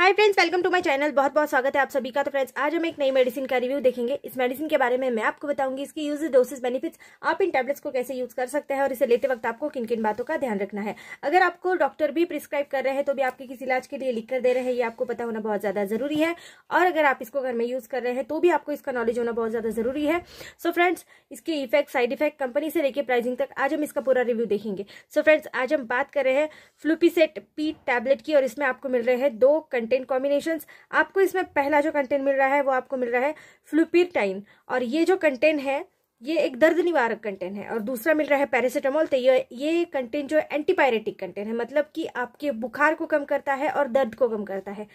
hi friends welcome to my channel बहुत बहुत स्वागत है आप सभी का तो फ्रेंड्स आज हम एक नई मेडिसिन का रिव्यू देखेंगे इस मेडिसिन के बारे में मैं आपको बताऊंगी इसकी यूज डोसेज बेनिफिट्स आप इन टैबलेट्स को कैसे यूज कर सकते हैं और इसे लेते वक्त आपको किन किन बातों का ध्यान रखना है अगर आपको डॉक्टर भी प्रिस्क्राइब कर रहे हैं तो भी आपके किसी इलाज के लिए लिख कर दे रहे हैं ये आपको पता होना बहुत ज्यादा जरूरी है और अगर आप इसको घर में यूज कर रहे हैं तो भी आपको इसका नॉलेज होना बहुत ज्यादा जरूरी है सो फ्रेंड्स इसके इफेक्ट साइड इफेक्ट कंपनी से लेकर प्राइसिंग तक आज हम इसका पूरा रिव्यू देखेंगे सो फ्रेंड्स आज हम बात कर रहे हैं फ्लूपीसेट पी टैबलेट की और इसमें आपको मिल रहे हैं दो कंटेंट कंटेंट कॉम्बिनेशन आपको इसमें पहला जो कंटेंट मिल रहा है वो आपको मिल रहा है फ्लूपीर और ये जो कंटेंट है ये एक दर्द निवारक कंटेन है और दूसरा मिल रहा है पैरासिटामोल तो ये ये कंटेन जो है एंटीपायरेटिक कंटेन है मतलब कि आपके बुखार को कम करता है और दर्द को कम करता है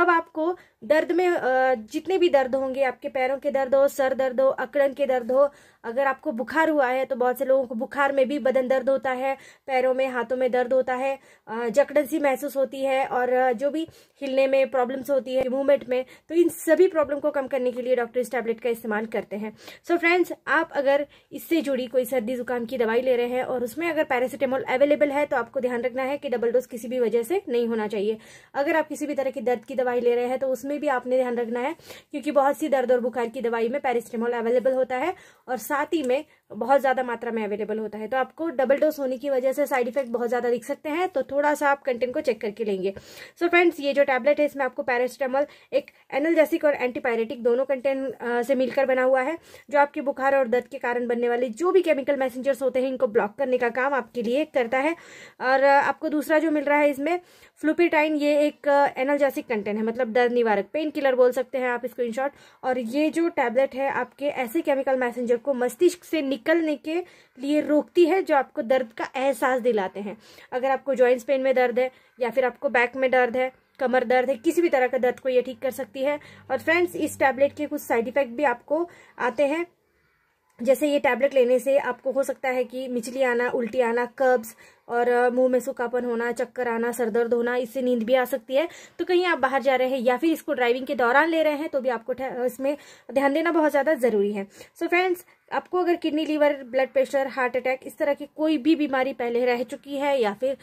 अब आपको दर्द में जितने भी दर्द होंगे आपके पैरों के दर्द हो सर दर्द हो अकड़न के दर्द हो अगर आपको बुखार हुआ है तो बहुत से लोगों को बुखार में भी बदन दर्द होता है पैरों में हाथों में दर्द होता है जकड़न सी महसूस होती है और जो भी हिलने में प्रॉब्लम्स होती है मूवमेंट में तो इन सभी प्रॉब्लम को कम करने के लिए डॉक्टर इस टैबलेट का इस्तेमाल करते हैं सो so फ्रेंड्स आप अगर इससे जुड़ी कोई सर्दी जुकाम की दवाई ले रहे हैं और उसमें अगर पैरासीटामोल अवेलेबल है तो आपको ध्यान रखना है कि डबल डोज किसी भी वजह से नहीं होना चाहिए अगर आप किसी भी तरह की दर्द की दवाई ले रहे हैं तो उसमें भी आपने ध्यान रखना है क्योंकि बहुत सी दर्द और बुखार की दवाई में पैरासीटामोल अवेलेबल होता है और साथ ही में बहुत ज़्यादा मात्रा में अवेलेबल होता है तो आपको डबल डोज होने की वजह से साइड इफेक्ट बहुत ज़्यादा दिख सकते हैं तो थोड़ा सा आप कंटेंट को चेक करके लेंगे सो so फ्रेंड्स ये जो टैबलेट है इसमें आपको पैरास्टामल एक एनलजेसिक और एंटीपायरेटिक दोनों कंटेंट से मिलकर बना हुआ है जो आपके बुखार और दर्द के कारण बनने वाले जो भी केमिकल मैसेंजर्स होते हैं इनको ब्लॉक करने का काम आपके लिए करता है और आपको दूसरा जो मिल रहा है इसमें फ्लूपिटाइन ये एक एनर्जेसिक कंटेंट है मतलब दर्द निवारक पेन किलर बोल सकते हैं आप इसको इन और ये जो टैबलेट है आपके ऐसे केमिकल मैसेंजर को मस्तिष्क से निक निकलने के लिए रोकती है जो आपको दर्द का एहसास दिलाते हैं अगर आपको जॉइंट्स पेन में दर्द है या फिर आपको बैक में दर्द है कमर दर्द है किसी भी तरह का दर्द को ये ठीक कर सकती है और फ्रेंड्स इस टैबलेट के कुछ साइड इफेक्ट भी आपको आते हैं जैसे ये टैबलेट लेने से आपको हो सकता है कि मिचली आना उल्टी आना कब्ज और मुंह में सुखापन होना चक्कर आना सर दर्द होना इससे नींद भी आ सकती है तो कहीं आप बाहर जा रहे हैं या फिर इसको ड्राइविंग के दौरान ले रहे हैं तो भी आपको इसमें ध्यान देना बहुत ज़्यादा ज़रूरी है सो so फ्रेंड्स आपको अगर kidney liver blood pressure heart attack इस तरह की कोई भी बीमारी पहले रह चुकी है या फिर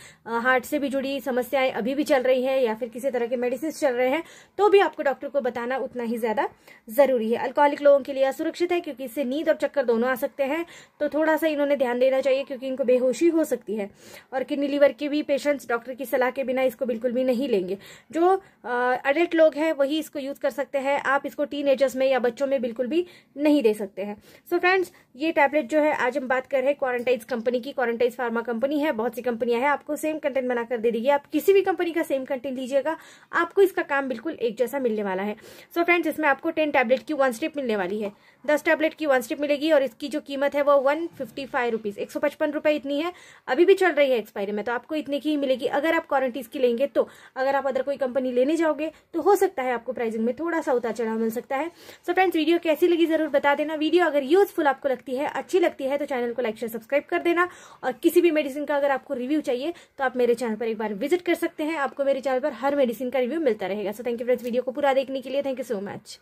हार्ट से भी जुड़ी समस्याएं अभी भी चल रही है या फिर किसी तरह के मेडिसिन चल रहे हैं तो भी आपको डॉक्टर को बताना उतना ही ज़्यादा ज़रूरी है अल्कोहलिक लोगों के लिए असुरक्षित है क्योंकि इससे नींद और चक्कर दोनों आ सकते हैं तो थोड़ा सा इन्होंने ध्यान देना चाहिए क्योंकि इनको बेहोशी हो सकती है और किडनी लीवर के भी पेशेंट्स डॉक्टर की सलाह के बिना इसको बिल्कुल भी नहीं लेंगे जो अडल्ट लोग हैं वही इसको यूज़ कर सकते हैं आप इसको टीन में या बच्चों में बिल्कुल भी नहीं दे सकते हैं सो so फ्रेंड्स ये टैबलेट जो है आज हम बात कर रहे हैं क्वारंटाइज कंपनी की क्वारंटाइज फार्मा कंपनी है बहुत सी कंपनियां हैं आपको सेम कंटेंट बनाकर दे देगी आप किसी भी कंपनी का सेम कंटेंट लीजिएगा आपको इसका काम बिल्कुल एक जैसा मिलने वाला है सो so फ्रेंड्स इसमें आपको टेन टैबलेट की वन स्टेप मिलने वाली है दस टैबलेट की वन स्टेप मिलेगी और इसकी जो कीमत है वो वन फिफ्टी फाइव रुपीज़ एक सौ पचपन इतनी है अभी भी चल रही है एक्सपायरी में तो आपको इतने की ही मिलेगी अगर आप क्वारंटीज की लेंगे तो अगर आप अदर कोई कंपनी लेने जाओगे तो हो सकता है आपको प्राइसिंग में थोड़ा सा उतार चढ़ाव मिल सकता है सो फ्रेंड्स वीडियो कैसी लगी जरूर बता देना वीडियो अगर यूजफुल आपको लगती है अच्छी लगती है तो चैनल को लाइक शेयर सब्सक्राइब कर देना और किसी भी मेडिसिन का अगर आपको रिव्यू चाहिए तो आप मेरे चैनल पर एक बार विजिट कर सकते हैं आपको मेरे चैनल पर हर मेडिसिन का रिव्यू मिलता रहेगा so thank you friends video को पूरा देखने के लिए थैंक यू सो मच